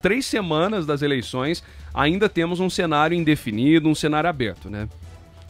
três semanas das eleições, ainda temos um cenário indefinido, um cenário aberto, né?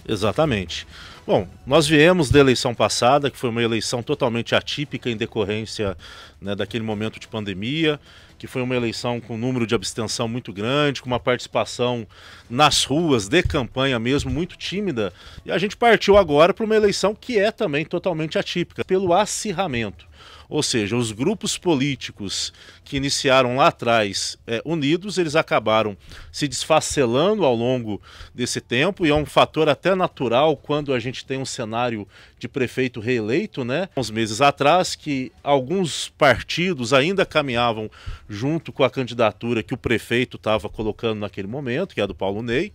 Exatamente. Bom, nós viemos da eleição passada, que foi uma eleição totalmente atípica em decorrência né, daquele momento de pandemia, que foi uma eleição com um número de abstenção muito grande, com uma participação nas ruas, de campanha mesmo, muito tímida. E a gente partiu agora para uma eleição que é também totalmente atípica, pelo acirramento. Ou seja, os grupos políticos que iniciaram lá atrás é, unidos, eles acabaram se desfacelando ao longo desse tempo, e é um fator até natural quando a gente tem um cenário de prefeito reeleito, né? Uns meses atrás, que alguns partidos ainda caminhavam junto com a candidatura que o prefeito estava colocando naquele momento, que é a do Paulo Ney,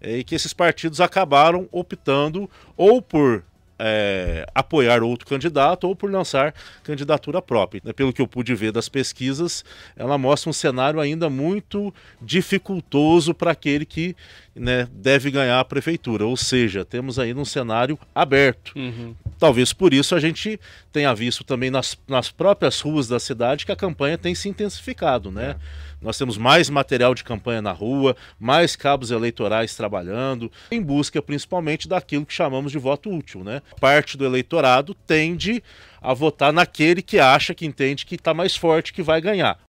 é, e que esses partidos acabaram optando ou por é, apoiar outro candidato ou por lançar candidatura própria. Né? Pelo que eu pude ver das pesquisas, ela mostra um cenário ainda muito dificultoso para aquele que né, deve ganhar a prefeitura. Ou seja, temos aí um cenário aberto. Uhum. Talvez por isso a gente tenha visto também nas, nas próprias ruas da cidade que a campanha tem se intensificado, né? É. Nós temos mais material de campanha na rua, mais cabos eleitorais trabalhando, em busca principalmente daquilo que chamamos de voto útil, né? Parte do eleitorado tende a votar naquele que acha, que entende que está mais forte, que vai ganhar.